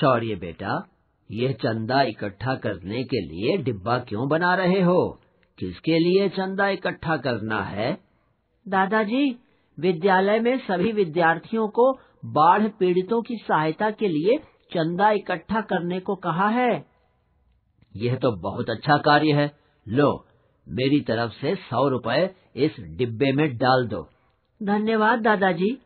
शौर्य बेटा यह चंदा इकट्ठा करने के लिए डिब्बा क्यों बना रहे हो किसके लिए चंदा इकट्ठा करना है दादाजी विद्यालय में सभी विद्यार्थियों को बाढ़ पीड़ितों की सहायता के लिए चंदा इकट्ठा करने को कहा है यह तो बहुत अच्छा कार्य है लो मेरी तरफ से सौ रुपए इस डिब्बे में डाल दो धन्यवाद दादाजी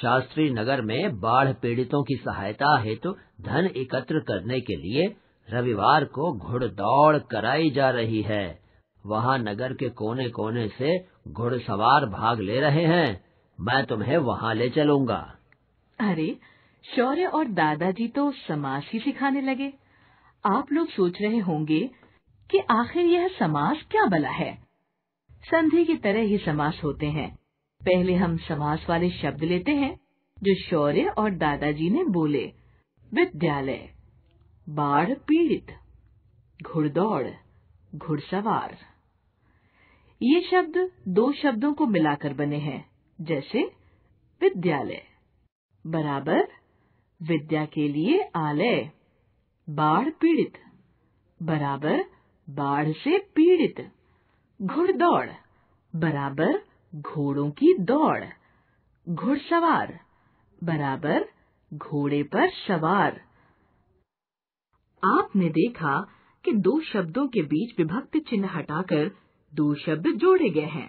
शास्त्री नगर में बाढ़ पीड़ितों की सहायता हेतु तो धन एकत्र करने के लिए रविवार को घुड़दौड़ कराई जा रही है वहाँ नगर के कोने कोने से घुड़सवार भाग ले रहे हैं मैं तुम्हें वहाँ ले चलूंगा अरे शौर्य और दादाजी तो समाज ही सिखाने लगे आप लोग सोच रहे होंगे कि आखिर यह समाज क्या बला है संधि की तरह ही समास होते हैं पहले हम समास वाले शब्द लेते हैं जो शौर्य और दादाजी ने बोले विद्यालय बाढ़ पीड़ित घुड़दौड़ घुड़सवार ये शब्द दो शब्दों को मिलाकर बने हैं जैसे विद्यालय बराबर विद्या के लिए आलय बाढ़ पीड़ित बराबर बाढ़ से पीड़ित घुड़दौड़ बराबर घोड़ों की दौड़ घुड़सवार बराबर घोड़े पर सवार आपने देखा कि दो शब्दों के बीच विभक्त चिन्ह हटाकर दो शब्द जोड़े गए हैं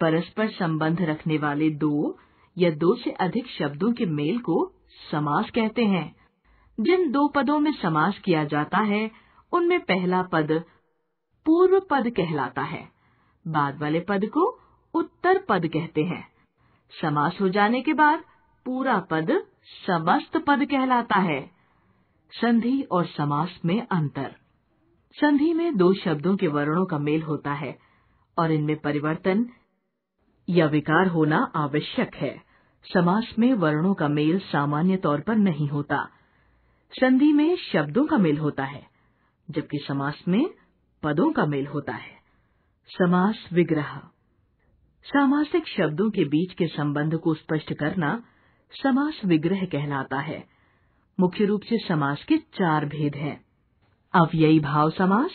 परस्पर संबंध रखने वाले दो या दो से अधिक शब्दों के मेल को समास कहते हैं जिन दो पदों में समास किया जाता है उनमें पहला पद पूर्व पद कहलाता है बाद वाले पद को उत्तर पद कहते हैं समास हो जाने के बाद पूरा पद समस्त पद कहलाता है संधि और समास में अंतर संधि में दो शब्दों के वर्णों का मेल होता है और इनमें परिवर्तन या विकार होना आवश्यक है समास में वर्णों का मेल सामान्य तौर पर नहीं होता संधि में शब्दों का मेल होता है जबकि समास में पदों का मेल होता है समास विग्रह सामासिक शब्दों के बीच के संबंध को स्पष्ट करना समास विग्रह कहलाता है मुख्य रूप से समास के चार भेद हैं अव्ययी भाव समास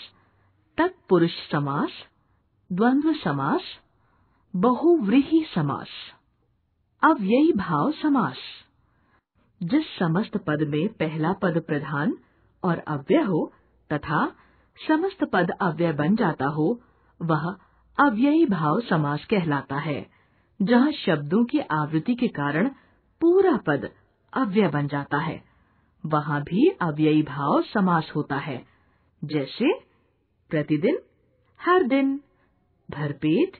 तत्पुरुष समास द्वंद्व समास बहुव्रीही समास अव्ययी भाव समास जिस समस्त पद में पहला पद प्रधान और अव्यय हो तथा समस्त पद अव्यय बन जाता हो वह अव्ययी भाव समास कहलाता है जहाँ शब्दों की आवृत्ति के कारण पूरा पद अव्यय बन जाता है वहां भी अव्ययी भाव समास होता है जैसे प्रतिदिन हर दिन भरपेट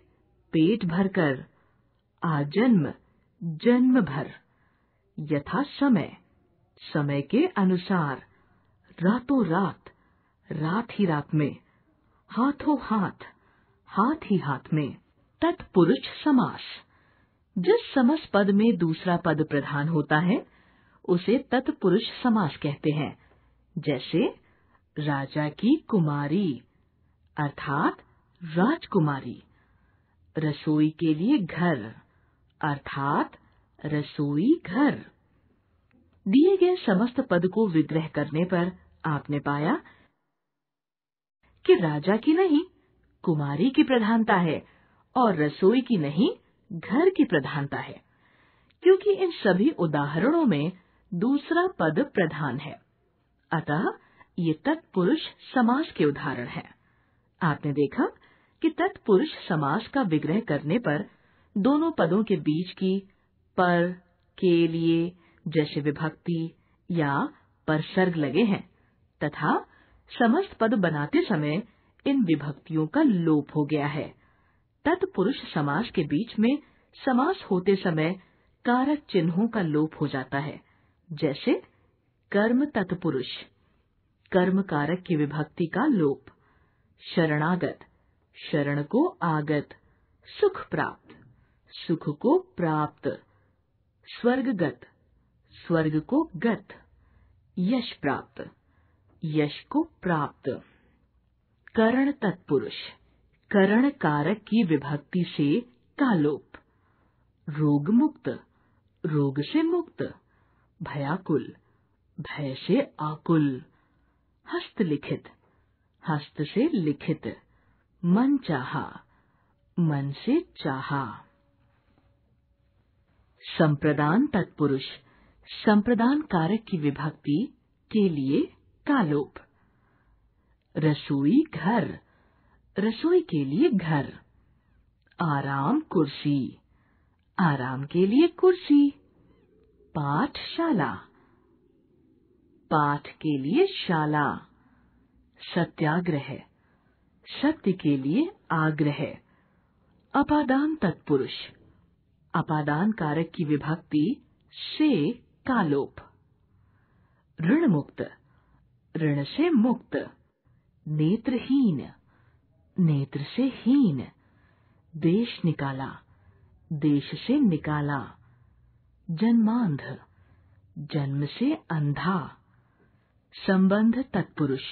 पेट भरकर आजन्म जन्म भर यथा समय समय के अनुसार रातों रात रात ही रात में हाथों हाथ हाथ ही हाथ में तत्पुरुष समास जिस समस पद में दूसरा पद प्रधान होता है उसे तत्पुरुष समास कहते हैं जैसे राजा की कुमारी अर्थात राजकुमारी रसोई के लिए घर अर्थात रसोई घर दिए गए समस्त पद को विग्रह करने पर आपने पाया कि राजा की नहीं कुमारी की प्रधानता है और रसोई की नहीं घर की प्रधानता है क्योंकि इन सभी उदाहरणों में दूसरा पद प्रधान है अतः ये तत्पुरुष समास के उदाहरण हैं। आपने देखा कि तत्पुरुष समास का विग्रह करने पर दोनों पदों के बीच की पर के लिए जैसे विभक्ति या परसर्ग लगे हैं तथा समस्त पद बनाते समय इन विभक्तियों का लोप हो गया है तत्पुरुष समास के बीच में समास होते समय कारक चिन्हों का लोप हो जाता है जैसे कर्म तत्पुरुष कर्म कारक की विभक्ति का लोप शरणागत शरण को आगत सुख प्राप्त सुख को प्राप्त स्वर्गगत स्वर्ग को गत यश प्राप्त यश को प्राप्त करण तत्पुरुष करण कारक की विभक्ति से कालोप रोग मुक्त रोग से मुक्त भयाकुल भय से आकुल हस्तलिखित हस्त से लिखित मन चाहा मन से चाहा संप्रदान तत्पुरुष संप्रदान कारक की विभक्ति के लिए कालोप रसोई घर रसोई के लिए घर आराम कुर्सी आराम के लिए कुर्सी पाठशाला पाठ के लिए शाला सत्याग्रह सत्य के लिए आग्रह अपादान तत्पुरुष अपादान कारक की विभक्ति से कालोप ऋण मुक्त ऋण से मुक्त नेत्रहीन नेत्र से हीन देश निकाला देश से निकाला जन्मांध जन्म से अंधा संबंध तत्पुरुष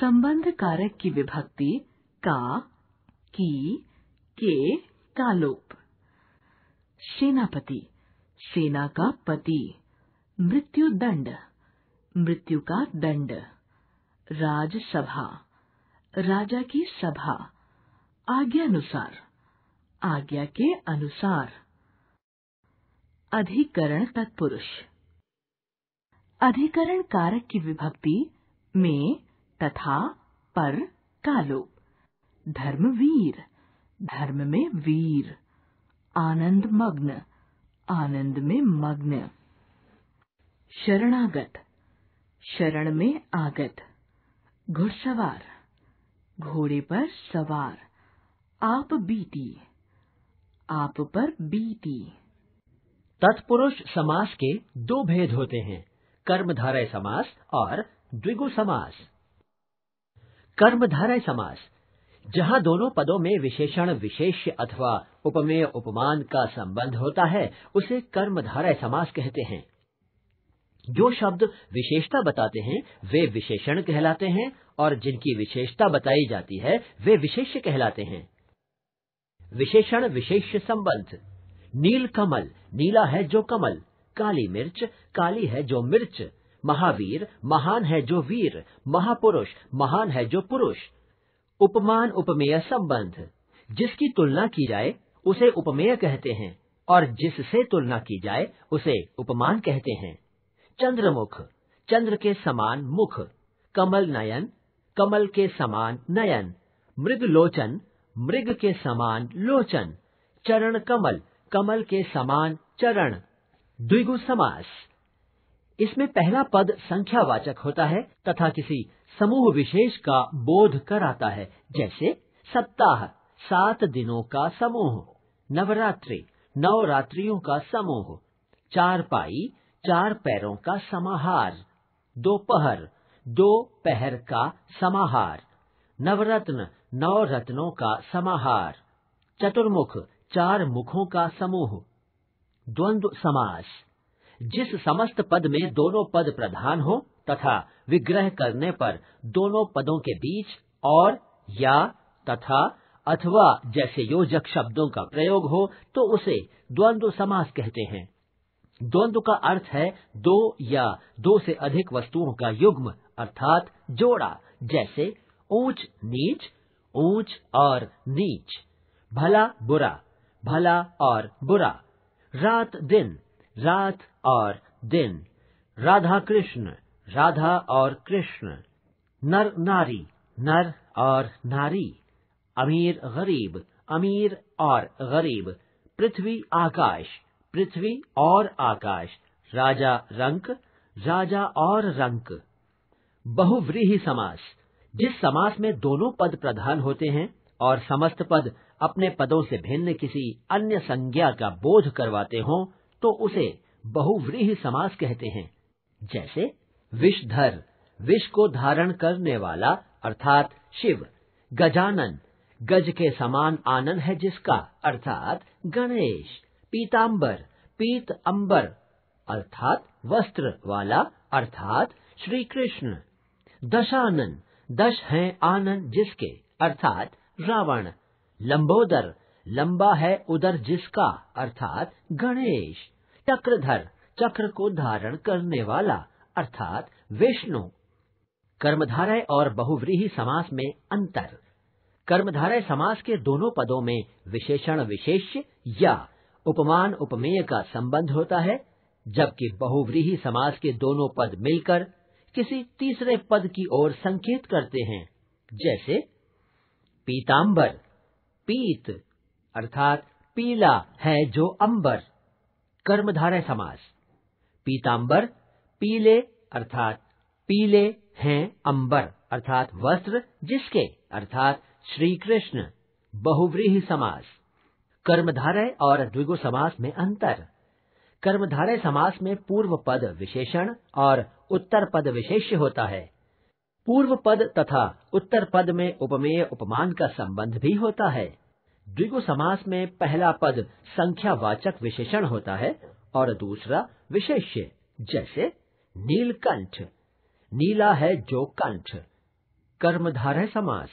संबंध कारक की विभक्ति का की के लोप सेनापति सेना का पति मृत्यु दंड मृत्यु का दंड राजसभा राजा की सभा आज्ञानुसार आज्ञा के अनुसार अधिकरण तत्पुरुष अधिकरण कारक की विभक्ति में तथा पर कालो धर्मवीर धर्म में वीर आनंद मग्न आनंद में मग्न शरणागत शरण में आगत घुड़सवार घोड़े पर सवार आप बीती आप पर बीती तत्पुरुष समास के दो भेद होते हैं कर्मधारय समास और द्विगु समास कर्मधारय समास जहाँ दोनों पदों में विशेषण विशेष अथवा उपमेय उपमान का संबंध होता है उसे कर्मधारय समास कहते हैं जो शब्द विशेषता बताते हैं वे विशेषण कहलाते हैं और जिनकी विशेषता बताई जाती है वे विशेष कहलाते हैं विशेषण विशेष संबंध नील कमल नीला है जो कमल काली मिर्च काली है जो मिर्च महावीर महान है जो वीर महापुरुष महान है जो पुरुष उपमान उपमेय संबंध जिसकी तुलना की जाए उसे उपमेय कहते हैं और जिससे तुलना की जाए उसे उपमान कहते हैं चंद्रमुख चंद्र के समान मुख कमल नयन कमल के समान नयन मृग लोचन मृग के समान लोचन चरण कमल कमल के समान चरण द्विगु समास इसमें पहला पद संख्यावाचक होता है तथा किसी समूह विशेष का बोध कराता है जैसे सप्ताह सात दिनों का समूह नवरात्रि नवरात्रियों का समूह चार पाई चार पैरों का समाहार दोपहर दो पहर का समाहार नवरत्न नौ रत्नों का समाहार चतुर्मुख चार मुखों का समूह द्वंद्व समास जिस समस्त पद में दोनों पद प्रधान हो तथा विग्रह करने पर दोनों पदों के बीच और या तथा अथवा जैसे योजक शब्दों का प्रयोग हो तो उसे द्वंद्व समास कहते हैं द्वंद्व का अर्थ है दो या दो से अधिक वस्तुओं का युग्म अर्थात जोड़ा जैसे ऊंच नीच ऊंच और नीच भला बुरा भला और बुरा रात दिन रात और दिन राधा कृष्ण राधा और कृष्ण नर नारी नर और नारी अमीर गरीब अमीर और गरीब पृथ्वी आकाश पृथ्वी और आकाश राजा रंक राजा और रंक बहुव्रीही समास जिस समास में दोनों पद प्रधान होते हैं और समस्त पद अपने पदों से भिन्न किसी अन्य संज्ञा का बोध करवाते हों तो उसे बहुव्रीही समास कहते हैं जैसे विषधर विष को धारण करने वाला अर्थात शिव गजानन गज के समान आनंद है जिसका अर्थात गणेश पीतांबर पीत अंबर अर्थात वस्त्र वाला अर्थात श्री कृष्ण दशानन दश है आनंद जिसके अर्थात रावण लंबोदर लंबा है उदर जिसका अर्थात गणेश चक्रधर चक्र को धारण करने वाला अर्थात विष्णु कर्मधारय और बहुव्रीही समास में अंतर कर्मधारय समास के दोनों पदों में विशेषण विशेष्य या उपमान उपमेय का संबंध होता है जबकि बहुव्रीही समास के दोनों पद मिलकर किसी तीसरे पद की ओर संकेत करते हैं जैसे पीतांबर पीत अर्थात पीला है जो अंबर कर्मधारय समास पीतांबर पीले अर्थात पीले हैं अंबर अर्थात वस्त्र जिसके अर्थात श्री कृष्ण बहुव्रीही समास कर्मधारय और द्विगु समास में अंतर कर्मधारय समास में पूर्व पद विशेषण और उत्तर पद विशेष्य होता है पूर्व पद तथा उत्तर पद में उपमेय उपमान का संबंध भी होता है द्विगु समास में पहला पद संख्यावाचक विशेषण होता है और दूसरा विशेष्य जैसे नीलकंठ नीला है जो कंठ कर्मधारय समास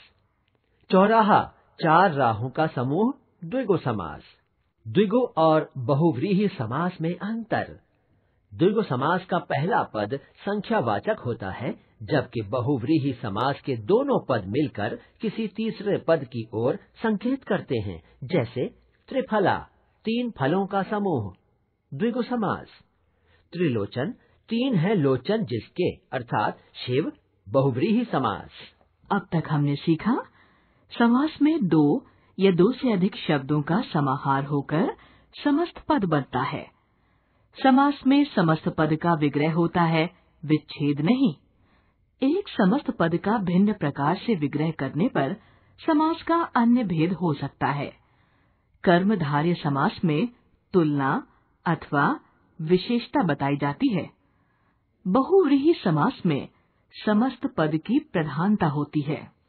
चौराहा चार राहों का समूह द्विगो समास द्विगो और बहुव्रीही समास में अंतर द्विगो समास का पहला पद संख्यावाचक होता है जबकि बहुव्रीही समास के दोनों पद मिलकर किसी तीसरे पद की ओर संकेत करते हैं जैसे त्रिफला तीन फलों का समूह द्विगु समास त्रिलोचन तीन है लोचन जिसके अर्थात शिव बहुव्रीही समास अब तक हमने सीखा समास में दो या दो से अधिक शब्दों का समाहार होकर समस्त पद बनता है समास में समस्त पद का विग्रह होता है विच्छेद नहीं एक समस्त पद का भिन्न प्रकार से विग्रह करने पर समास का अन्य भेद हो सकता है कर्मधार्य समास में तुलना अथवा विशेषता बताई जाती है बहुव्रीही समास में समस्त पद की प्रधानता होती है